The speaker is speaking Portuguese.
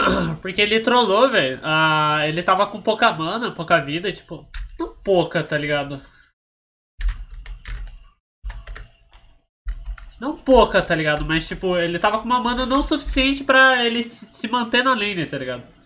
Porque ele trollou, velho. Ah, ele tava com pouca mana, pouca vida, tipo, tão pouca, tá ligado? Não pouca, tá ligado? Mas, tipo, ele tava com uma mana não suficiente pra ele se manter na lane, tá ligado?